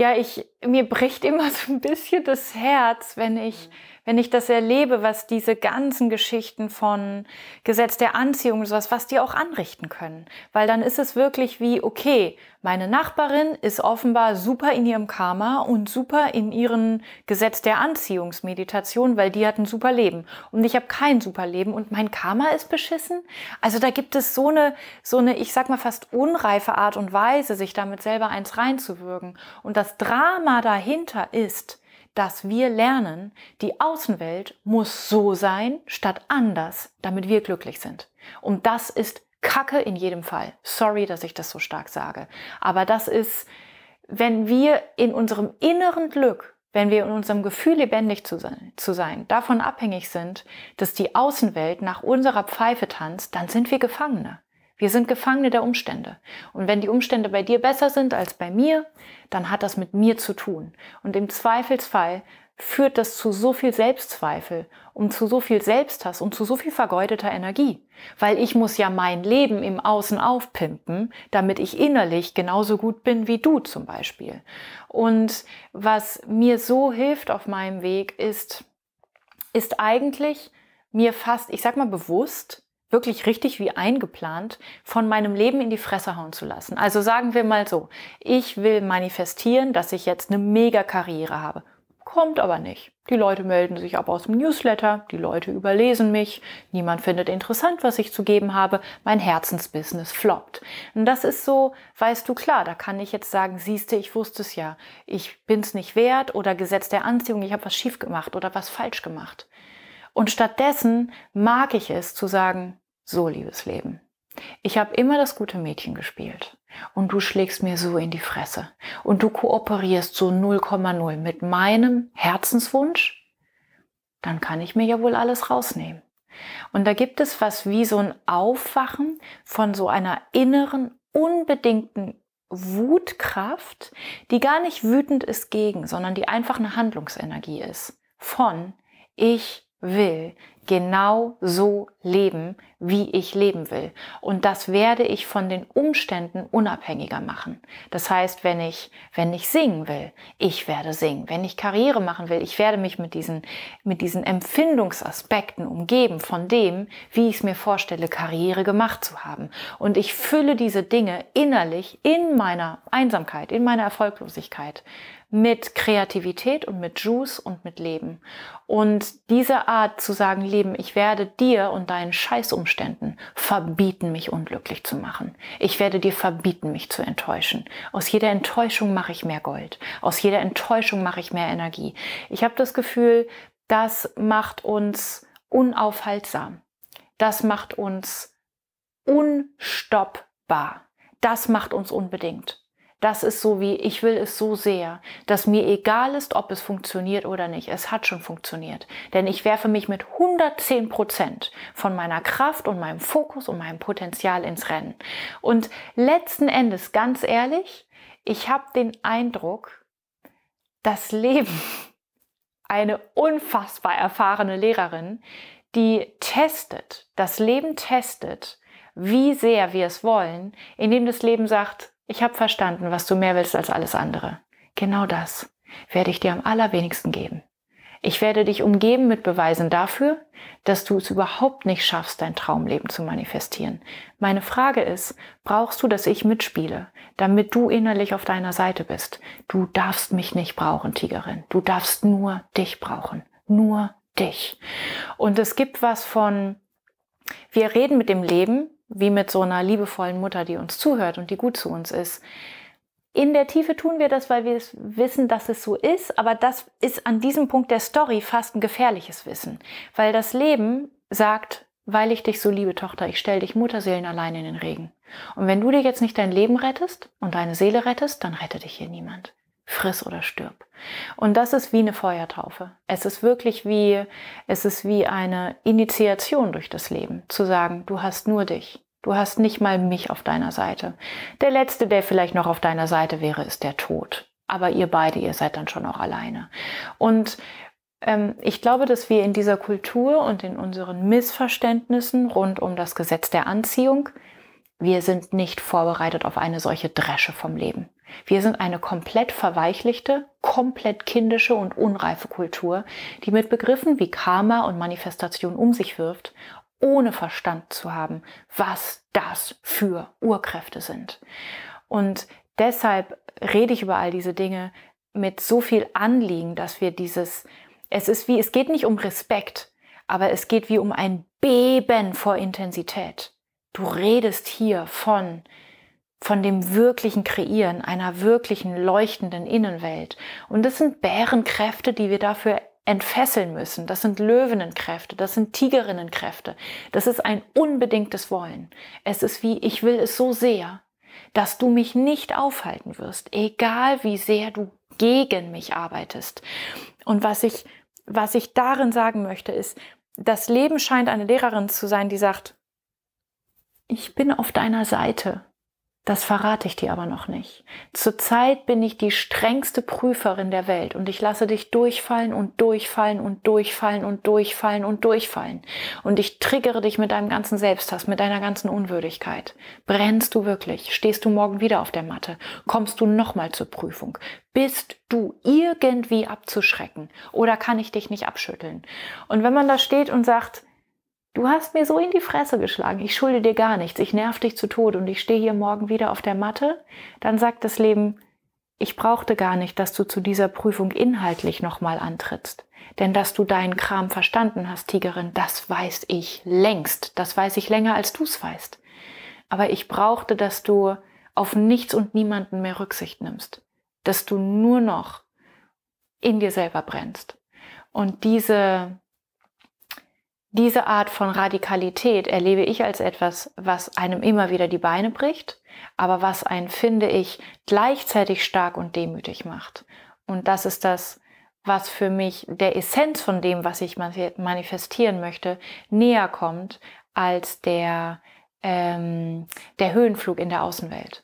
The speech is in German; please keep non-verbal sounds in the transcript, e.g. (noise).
ja, ich, mir bricht immer so ein bisschen das Herz, wenn ich mhm wenn ich das erlebe, was diese ganzen Geschichten von Gesetz der Anziehung und sowas, was die auch anrichten können. Weil dann ist es wirklich wie, okay, meine Nachbarin ist offenbar super in ihrem Karma und super in ihrem Gesetz der Anziehungsmeditation, weil die hat ein super Leben. Und ich habe kein super Leben und mein Karma ist beschissen. Also da gibt es so eine, so eine, ich sag mal fast unreife Art und Weise, sich damit selber eins reinzuwürgen. Und das Drama dahinter ist, dass wir lernen, die Außenwelt muss so sein statt anders, damit wir glücklich sind. Und das ist Kacke in jedem Fall. Sorry, dass ich das so stark sage. Aber das ist, wenn wir in unserem inneren Glück, wenn wir in unserem Gefühl lebendig zu sein, zu sein, davon abhängig sind, dass die Außenwelt nach unserer Pfeife tanzt, dann sind wir Gefangene. Wir sind Gefangene der Umstände. Und wenn die Umstände bei dir besser sind als bei mir, dann hat das mit mir zu tun. Und im Zweifelsfall führt das zu so viel Selbstzweifel und zu so viel Selbsthass und zu so viel vergeudeter Energie. Weil ich muss ja mein Leben im Außen aufpimpen, damit ich innerlich genauso gut bin wie du zum Beispiel. Und was mir so hilft auf meinem Weg ist, ist eigentlich mir fast, ich sag mal bewusst, wirklich richtig wie eingeplant, von meinem Leben in die Fresse hauen zu lassen. Also sagen wir mal so, ich will manifestieren, dass ich jetzt eine Mega-Karriere habe. Kommt aber nicht. Die Leute melden sich ab aus dem Newsletter, die Leute überlesen mich, niemand findet interessant, was ich zu geben habe, mein Herzensbusiness floppt. Und das ist so, weißt du, klar, da kann ich jetzt sagen, siehste, ich wusste es ja, ich bin's nicht wert oder Gesetz der Anziehung, ich habe was schief gemacht oder was falsch gemacht. Und stattdessen mag ich es zu sagen, so liebes Leben. Ich habe immer das gute Mädchen gespielt und du schlägst mir so in die Fresse und du kooperierst so 0,0 mit meinem Herzenswunsch, dann kann ich mir ja wohl alles rausnehmen. Und da gibt es was wie so ein Aufwachen von so einer inneren, unbedingten Wutkraft, die gar nicht wütend ist gegen, sondern die einfach eine Handlungsenergie ist. Von ich V genau so leben, wie ich leben will. Und das werde ich von den Umständen unabhängiger machen. Das heißt, wenn ich, wenn ich singen will, ich werde singen. Wenn ich Karriere machen will, ich werde mich mit diesen, mit diesen Empfindungsaspekten umgeben von dem, wie ich es mir vorstelle, Karriere gemacht zu haben. Und ich fülle diese Dinge innerlich in meiner Einsamkeit, in meiner Erfolglosigkeit mit Kreativität und mit Juice und mit Leben. Und diese Art zu sagen, Leben, ich werde dir und deinen Scheißumständen verbieten, mich unglücklich zu machen. Ich werde dir verbieten, mich zu enttäuschen. Aus jeder Enttäuschung mache ich mehr Gold. Aus jeder Enttäuschung mache ich mehr Energie. Ich habe das Gefühl, das macht uns unaufhaltsam. Das macht uns unstoppbar. Das macht uns unbedingt das ist so wie, ich will es so sehr, dass mir egal ist, ob es funktioniert oder nicht. Es hat schon funktioniert. Denn ich werfe mich mit 110 Prozent von meiner Kraft und meinem Fokus und meinem Potenzial ins Rennen. Und letzten Endes, ganz ehrlich, ich habe den Eindruck, das Leben (laughs) eine unfassbar erfahrene Lehrerin, die testet, das Leben testet, wie sehr wir es wollen, indem das Leben sagt, ich habe verstanden, was du mehr willst als alles andere. Genau das werde ich dir am allerwenigsten geben. Ich werde dich umgeben mit Beweisen dafür, dass du es überhaupt nicht schaffst, dein Traumleben zu manifestieren. Meine Frage ist, brauchst du, dass ich mitspiele, damit du innerlich auf deiner Seite bist? Du darfst mich nicht brauchen, Tigerin. Du darfst nur dich brauchen. Nur dich. Und es gibt was von, wir reden mit dem Leben, wie mit so einer liebevollen Mutter, die uns zuhört und die gut zu uns ist. In der Tiefe tun wir das, weil wir wissen, dass es so ist, aber das ist an diesem Punkt der Story fast ein gefährliches Wissen, weil das Leben sagt, weil ich dich so liebe, Tochter, ich stelle dich Mutterseelen allein in den Regen. Und wenn du dir jetzt nicht dein Leben rettest und deine Seele rettest, dann rette dich hier niemand friss oder stirb. Und das ist wie eine Feuertaufe. Es ist wirklich wie, es ist wie eine Initiation durch das Leben, zu sagen, du hast nur dich. Du hast nicht mal mich auf deiner Seite. Der letzte, der vielleicht noch auf deiner Seite wäre, ist der Tod. Aber ihr beide, ihr seid dann schon auch alleine. Und ähm, ich glaube, dass wir in dieser Kultur und in unseren Missverständnissen rund um das Gesetz der Anziehung, wir sind nicht vorbereitet auf eine solche Dresche vom Leben. Wir sind eine komplett verweichlichte, komplett kindische und unreife Kultur, die mit Begriffen wie Karma und Manifestation um sich wirft, ohne Verstand zu haben, was das für Urkräfte sind. Und deshalb rede ich über all diese Dinge mit so viel Anliegen, dass wir dieses, es ist wie, es geht nicht um Respekt, aber es geht wie um ein Beben vor Intensität. Du redest hier von von dem wirklichen Kreieren einer wirklichen leuchtenden Innenwelt. Und das sind Bärenkräfte, die wir dafür entfesseln müssen. Das sind Löwinnenkräfte, das sind Tigerinnenkräfte. Das ist ein unbedingtes Wollen. Es ist wie, ich will es so sehr, dass du mich nicht aufhalten wirst, egal wie sehr du gegen mich arbeitest. Und was ich, was ich darin sagen möchte, ist, das Leben scheint eine Lehrerin zu sein, die sagt, ich bin auf deiner Seite. Das verrate ich dir aber noch nicht. Zurzeit bin ich die strengste Prüferin der Welt und ich lasse dich durchfallen und durchfallen und durchfallen und durchfallen und durchfallen. Und ich triggere dich mit deinem ganzen Selbsthass, mit deiner ganzen Unwürdigkeit. Brennst du wirklich? Stehst du morgen wieder auf der Matte? Kommst du nochmal zur Prüfung? Bist du irgendwie abzuschrecken? Oder kann ich dich nicht abschütteln? Und wenn man da steht und sagt, Du hast mir so in die Fresse geschlagen, ich schulde dir gar nichts, ich nerv dich zu Tode und ich stehe hier morgen wieder auf der Matte, dann sagt das Leben, ich brauchte gar nicht, dass du zu dieser Prüfung inhaltlich nochmal antrittst. Denn dass du deinen Kram verstanden hast, Tigerin, das weiß ich längst. Das weiß ich länger, als du es weißt. Aber ich brauchte, dass du auf nichts und niemanden mehr Rücksicht nimmst. Dass du nur noch in dir selber brennst. Und diese diese Art von Radikalität erlebe ich als etwas, was einem immer wieder die Beine bricht, aber was einen, finde ich, gleichzeitig stark und demütig macht. Und das ist das, was für mich der Essenz von dem, was ich manifestieren möchte, näher kommt als der, ähm, der Höhenflug in der Außenwelt.